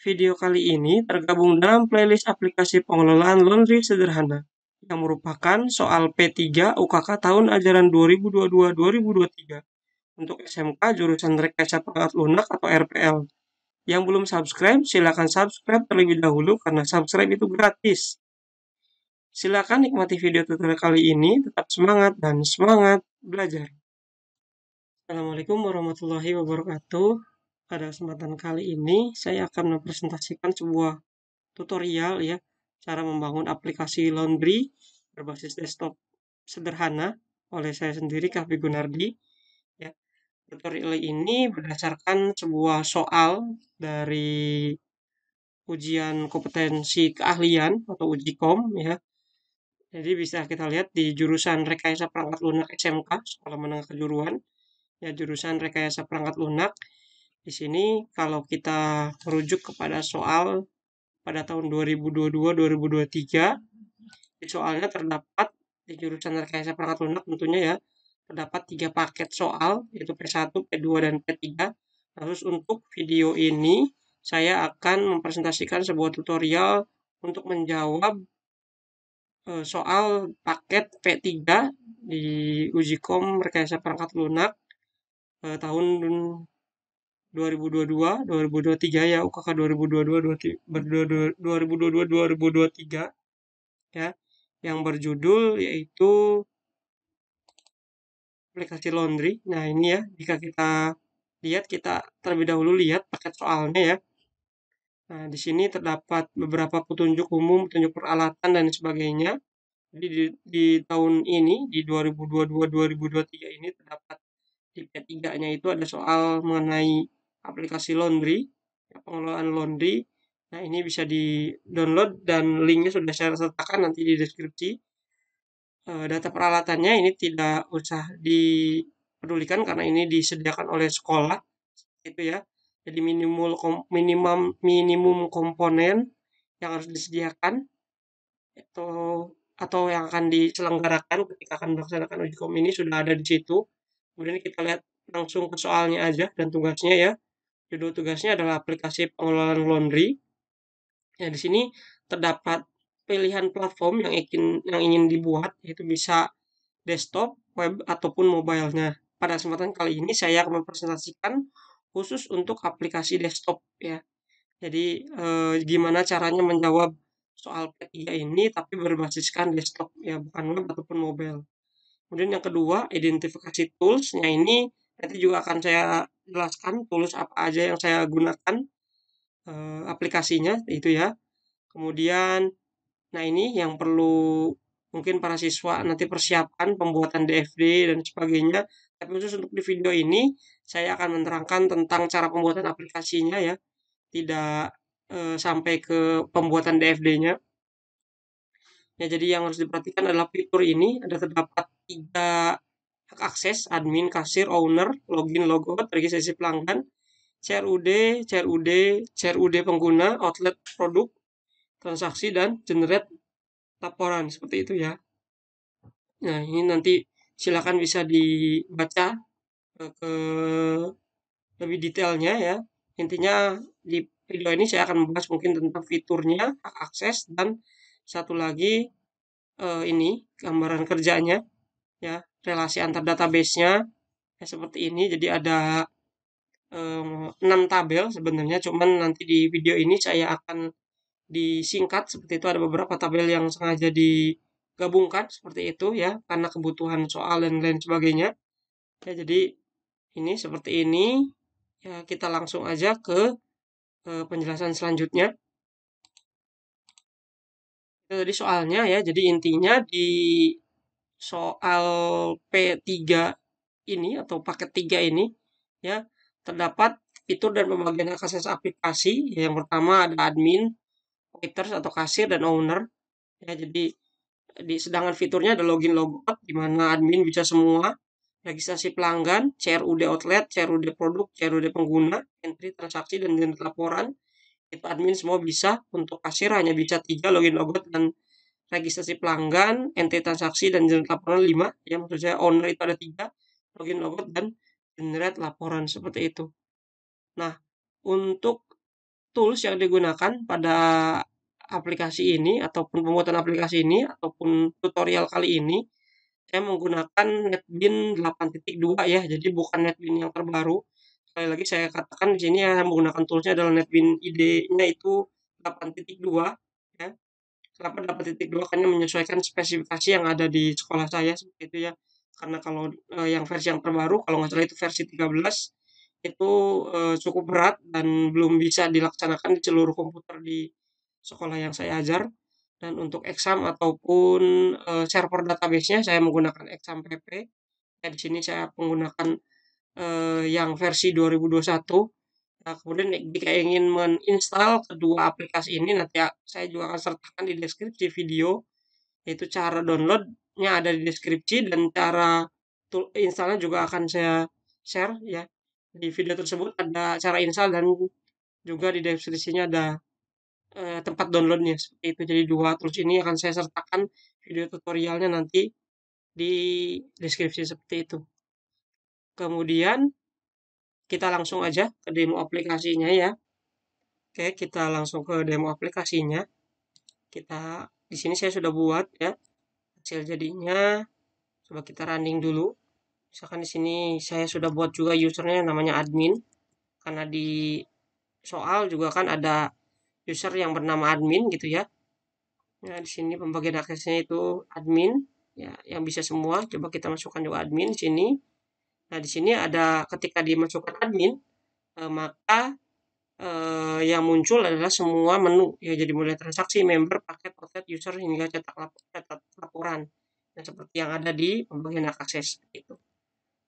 Video kali ini tergabung dalam playlist aplikasi pengelolaan laundry sederhana yang merupakan soal P3 UKK tahun ajaran 2022-2023 untuk SMK jurusan Rekayasa Perangkat Lunak atau RPL. Yang belum subscribe, silakan subscribe terlebih dahulu karena subscribe itu gratis. Silakan nikmati video tutorial kali ini, tetap semangat dan semangat belajar. Assalamualaikum warahmatullahi wabarakatuh pada kesempatan kali ini saya akan mempresentasikan sebuah tutorial ya cara membangun aplikasi Laundry berbasis desktop sederhana oleh saya sendiri Kavi Gunardi. Ya, tutorial ini berdasarkan sebuah soal dari ujian kompetensi keahlian atau uji kom ya. Jadi bisa kita lihat di jurusan rekayasa perangkat lunak SMK Sekolah Menengah Kejuruan ya jurusan rekayasa perangkat lunak di sini kalau kita merujuk kepada soal pada tahun 2022-2023, di soalnya terdapat di jurusan rekayasa perangkat lunak tentunya ya, terdapat tiga paket soal, yaitu P1, P2, dan P3. Terus untuk video ini, saya akan mempresentasikan sebuah tutorial untuk menjawab e, soal paket P3 di Ujikom Rekayasa Perangkat Lunak e, tahun 2022, 2023 ya UKK 2022, 2022, 2022, 2023 ya yang berjudul yaitu aplikasi laundry. Nah ini ya jika kita lihat kita terlebih dahulu lihat paket soalnya ya. Nah di sini terdapat beberapa petunjuk umum, petunjuk peralatan dan sebagainya. Jadi di, di tahun ini di 2022-2023 ini terdapat di p itu ada soal mengenai aplikasi laundry, ya, pengelolaan laundry. Nah, ini bisa di-download dan linknya sudah saya sertakan nanti di deskripsi. E, data peralatannya ini tidak usah dipedulikan karena ini disediakan oleh sekolah, itu ya. Jadi minimal kom, minimum minimum komponen yang harus disediakan atau atau yang akan diselenggarakan ketika akan melaksanakan uji kom ini sudah ada di situ. Kemudian kita lihat langsung ke soalnya aja dan tugasnya ya. Judul tugasnya adalah aplikasi pengelolaan laundry. Ya, di sini terdapat pilihan platform yang ingin yang ingin dibuat yaitu bisa desktop, web ataupun mobilenya. Pada kesempatan kali ini saya akan mempresentasikan khusus untuk aplikasi desktop ya. Jadi eh, gimana caranya menjawab soal P3 ini tapi berbasiskan desktop ya bukan web ataupun mobile. Kemudian yang kedua identifikasi toolsnya ini nanti juga akan saya jelaskan tulis apa aja yang saya gunakan e, aplikasinya itu ya kemudian nah ini yang perlu mungkin para siswa nanti persiapkan pembuatan DFD dan sebagainya tapi khusus untuk di video ini saya akan menerangkan tentang cara pembuatan aplikasinya ya tidak e, sampai ke pembuatan DFD-nya ya jadi yang harus diperhatikan adalah fitur ini ada terdapat tiga hak akses, admin, kasir, owner, login, logout, registrasi pelanggan, CRUD, CRUD, CRUD pengguna, outlet produk, transaksi, dan generate laporan. Seperti itu ya. Nah, ini nanti silakan bisa dibaca eh, ke lebih detailnya ya. Intinya di video ini saya akan membahas mungkin tentang fiturnya, hak akses, dan satu lagi eh, ini gambaran kerjanya ya relasi antar database-nya ya, seperti ini. Jadi ada um, eh, 6 tabel sebenarnya, cuman nanti di video ini saya akan disingkat seperti itu ada beberapa tabel yang sengaja digabungkan seperti itu ya karena kebutuhan soal dan lain sebagainya. Ya jadi ini seperti ini ya kita langsung aja ke, ke eh, penjelasan selanjutnya jadi soalnya ya jadi intinya di soal P3 ini atau paket 3 ini ya terdapat fitur dan pembagian akses aplikasi yang pertama ada admin, waiters atau kasir dan owner ya jadi di sedangkan fiturnya ada login logout di mana admin bisa semua registrasi pelanggan, CRUD outlet, CRUD produk, CRUD pengguna, entry transaksi dan laporan. Itu admin semua bisa, untuk kasir hanya bisa tiga login logout dan registrasi pelanggan, NT transaksi, dan generate laporan 5. Ya, maksud saya owner itu ada 3, login, logout, dan generate laporan seperti itu. Nah, untuk tools yang digunakan pada aplikasi ini ataupun pembuatan aplikasi ini ataupun tutorial kali ini saya menggunakan NetBeans 8.2 ya jadi bukan NetBeans yang terbaru sekali lagi saya katakan di sini yang menggunakan toolsnya adalah NetBeans ID-nya itu 8.2 kenapa dapat titik dua karena menyesuaikan spesifikasi yang ada di sekolah saya seperti itu ya karena kalau uh, yang versi yang terbaru kalau nggak salah itu versi 13 itu uh, cukup berat dan belum bisa dilaksanakan di seluruh komputer di sekolah yang saya ajar dan untuk exam ataupun uh, server database-nya saya menggunakan exam PP ya, di sini saya menggunakan uh, yang versi 2021 Nah, kemudian jika ingin menginstal kedua aplikasi ini nanti ya, saya juga akan sertakan di deskripsi video yaitu cara downloadnya ada di deskripsi dan cara installnya juga akan saya share ya di video tersebut ada cara install dan juga di deskripsinya ada eh, tempat downloadnya seperti itu jadi dua terus ini akan saya sertakan video tutorialnya nanti di deskripsi seperti itu kemudian kita langsung aja ke demo aplikasinya ya. Oke, kita langsung ke demo aplikasinya. Kita di sini saya sudah buat ya hasil jadinya. Coba kita running dulu. Misalkan di sini saya sudah buat juga usernya namanya admin karena di soal juga kan ada user yang bernama admin gitu ya. Nah, di sini pembagian aksesnya itu admin ya yang bisa semua. Coba kita masukkan juga admin di sini Nah, di sini ada ketika dimasukkan admin, e, maka e, yang muncul adalah semua menu ya jadi mulai transaksi, member, paket, outlet, user hingga cetak, lapor, cetak laporan. Nah, seperti yang ada di pembagian akses itu.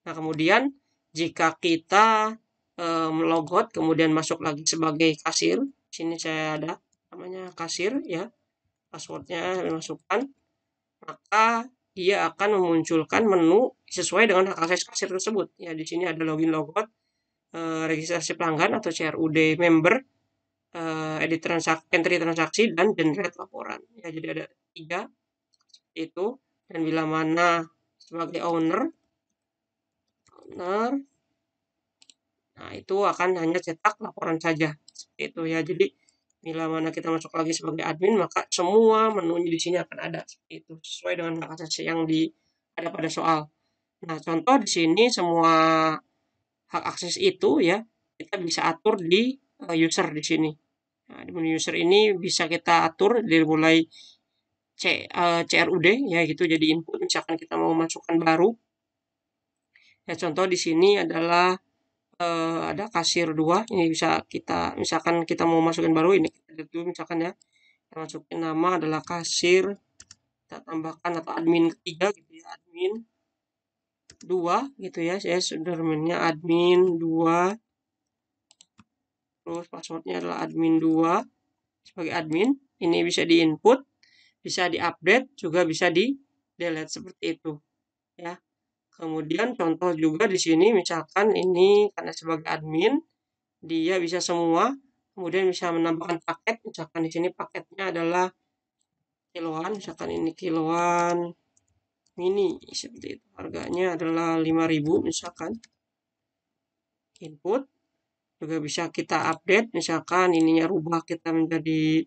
Nah, kemudian jika kita e, eh, logout kemudian masuk lagi sebagai kasir, sini saya ada namanya kasir ya. Passwordnya dimasukkan maka ia akan memunculkan menu sesuai dengan hak akses kasir tersebut. Ya, di sini ada login logout, e, eh, registrasi pelanggan atau CRUD member, e, edit transak, entry transaksi, dan generate laporan. Ya, jadi ada tiga itu. Dan bila mana sebagai owner, owner, nah itu akan hanya cetak laporan saja. itu ya. Jadi bila mana kita masuk lagi sebagai admin maka semua menu di sini akan ada seperti itu sesuai dengan hak asasi yang di ada pada soal. Nah contoh di sini semua hak akses itu ya kita bisa atur di eh, user di sini. Nah, di menu user ini bisa kita atur dari mulai C, uh, eh, CRUD ya gitu jadi input misalkan kita mau masukkan baru. Ya contoh di sini adalah uh, ada kasir dua ini bisa kita misalkan kita mau masukin baru ini kita dulu misalkan ya kita masukin nama adalah kasir kita tambahkan atau admin ketiga gitu ya admin dua gitu ya saya sudah adminnya admin dua terus passwordnya adalah admin dua sebagai admin ini bisa di input bisa di update juga bisa di delete seperti itu ya Kemudian contoh juga di sini misalkan ini karena sebagai admin dia bisa semua, kemudian bisa menambahkan paket. Misalkan di sini paketnya adalah kiloan, misalkan ini kiloan mini seperti itu. Harganya adalah 5000 misalkan. Input juga bisa kita update misalkan ininya rubah kita menjadi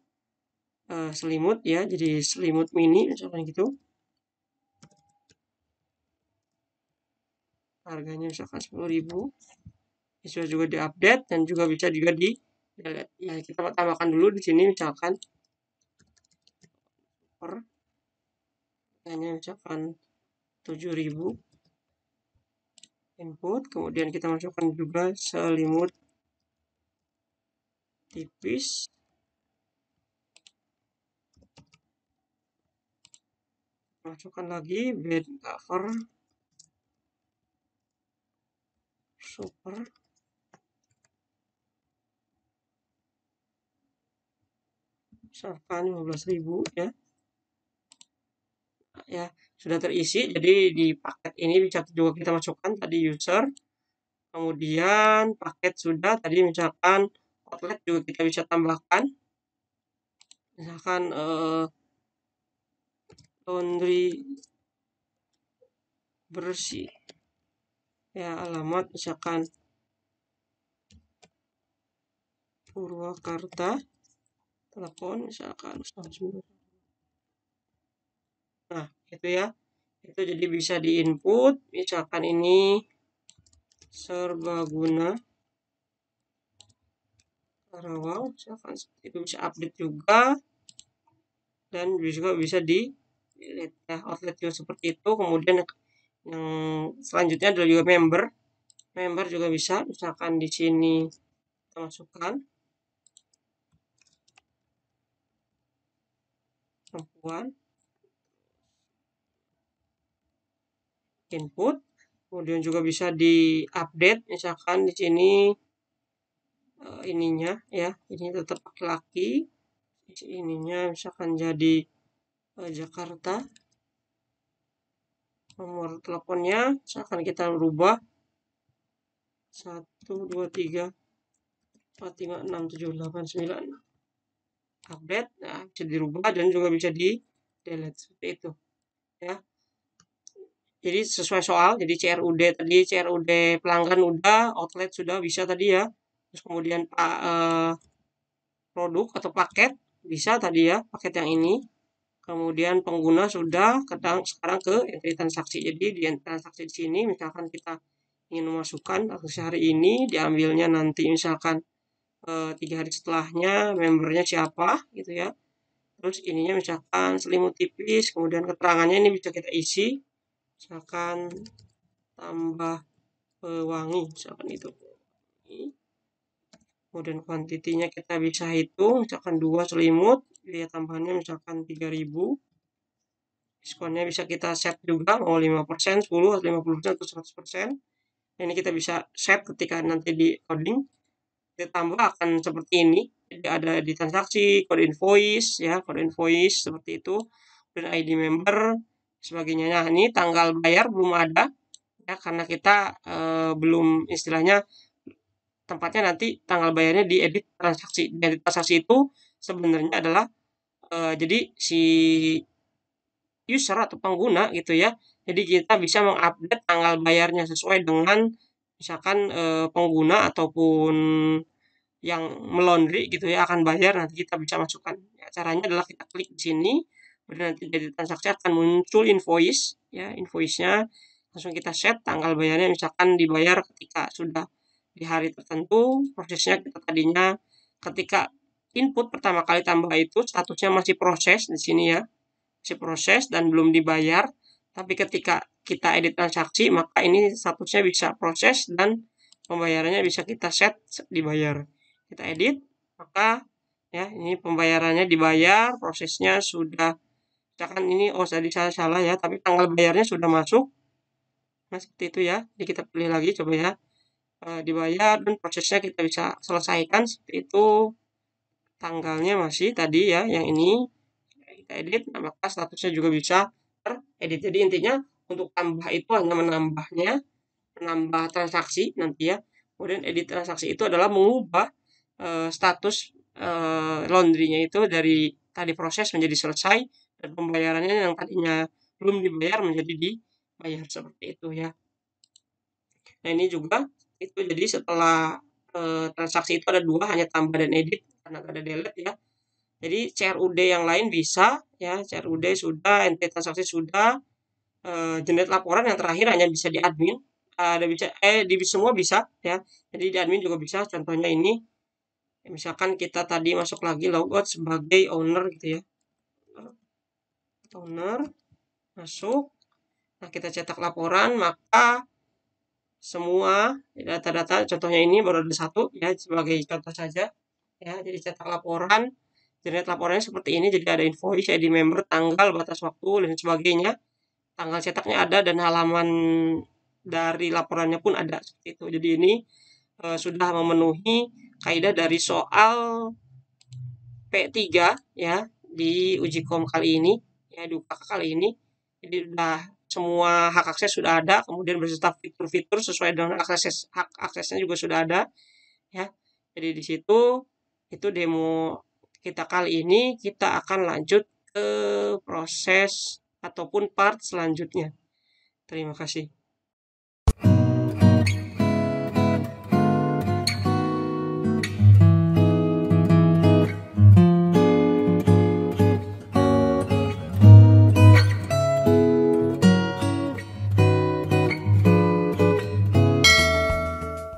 uh, selimut ya jadi selimut mini misalkan gitu harganya misalkan ribu. bisa juga diupdate dan juga bisa juga di ya, ya kita tambahkan dulu di sini misalkan per harganya misalkan 7.000 input kemudian kita masukkan juga selimut tipis masukkan lagi bed cover super misalkan 15.000 ya ya sudah terisi jadi di paket ini bisa juga kita masukkan tadi user kemudian paket sudah tadi misalkan outlet juga kita bisa tambahkan misalkan eh, laundry bersih ya alamat misalkan Purwakarta telepon misalkan nah itu ya itu jadi bisa di input misalkan ini serbaguna Karawang misalkan itu bisa update juga dan juga bisa di ya, outlet juga seperti itu kemudian yang hmm, selanjutnya adalah juga member member juga bisa misalkan di sini kita masukkan perempuan input kemudian juga bisa di update misalkan di sini eh, ininya ya ini tetap laki ininya misalkan jadi eh, Jakarta nomor teleponnya akan kita rubah 1, 2, 3, 4, 5, 6, 7, 8, 9 update nah, bisa dirubah dan juga bisa di delete seperti itu ya jadi sesuai soal jadi CRUD tadi CRUD pelanggan udah outlet sudah bisa tadi ya terus kemudian eh, produk atau paket bisa tadi ya paket yang ini kemudian pengguna sudah sekarang ke entry transaksi jadi di transaksi di sini misalkan kita ingin memasukkan transaksi hari ini diambilnya nanti misalkan eh, tiga hari setelahnya membernya siapa gitu ya terus ininya misalkan selimut tipis kemudian keterangannya ini bisa kita isi misalkan tambah pewangi eh, misalkan itu kemudian kuantitinya kita bisa hitung misalkan dua selimut biaya tambahannya misalkan 3000 diskonnya bisa kita set juga mau 5%, 10%, 50% atau 100% ini kita bisa set ketika nanti di coding ditambah akan seperti ini jadi ada di transaksi, kode invoice ya kode invoice seperti itu dan ID member sebagainya nah ini tanggal bayar belum ada ya karena kita e, belum istilahnya tempatnya nanti tanggal bayarnya di edit transaksi diedit transaksi itu sebenarnya adalah uh, jadi si user atau pengguna gitu ya. Jadi kita bisa mengupdate tanggal bayarnya sesuai dengan misalkan e, pengguna ataupun yang melondri gitu ya akan bayar nanti kita bisa masukkan ya, caranya adalah kita klik di sini nanti dari transaksi akan muncul invoice ya invoice-nya langsung kita set tanggal bayarnya misalkan dibayar ketika sudah di hari tertentu prosesnya kita tadinya ketika input pertama kali tambah itu statusnya masih proses di sini ya. Masih proses dan belum dibayar. Tapi ketika kita edit transaksi, maka ini statusnya bisa proses dan pembayarannya bisa kita set dibayar. Kita edit, maka ya ini pembayarannya dibayar, prosesnya sudah misalkan ini oh tadi salah salah ya, tapi tanggal bayarnya sudah masuk. Nah, seperti itu ya. Jadi kita pilih lagi coba ya. Eh, dibayar dan prosesnya kita bisa selesaikan seperti itu tanggalnya masih tadi ya yang ini kita edit nah maka statusnya juga bisa teredit jadi intinya untuk tambah itu hanya menambahnya menambah transaksi nanti ya kemudian edit transaksi itu adalah mengubah e, status e, laundrynya itu dari tadi proses menjadi selesai dan pembayarannya yang tadinya belum dibayar menjadi dibayar seperti itu ya nah ini juga itu jadi setelah eh, transaksi itu ada dua hanya tambah dan edit karena ada delete ya jadi CRUD yang lain bisa ya CRUD sudah NT transaksi sudah eh, generate laporan yang terakhir hanya bisa di admin ada bisa eh di semua bisa ya jadi di admin juga bisa contohnya ini misalkan kita tadi masuk lagi logout sebagai owner gitu ya owner masuk nah kita cetak laporan maka semua data-data ya, contohnya ini baru ada satu ya sebagai contoh saja ya jadi cetak laporan jadi laporannya seperti ini jadi ada invoice ID member tanggal batas waktu dan sebagainya tanggal cetaknya ada dan halaman dari laporannya pun ada seperti itu jadi ini e, sudah memenuhi kaidah dari soal P3 ya di uji kom kali ini ya di UKK kali ini jadi sudah semua hak akses sudah ada, kemudian berserta fitur-fitur sesuai dengan akses hak aksesnya juga sudah ada, ya. Jadi di situ itu demo kita kali ini kita akan lanjut ke proses ataupun part selanjutnya. Terima kasih.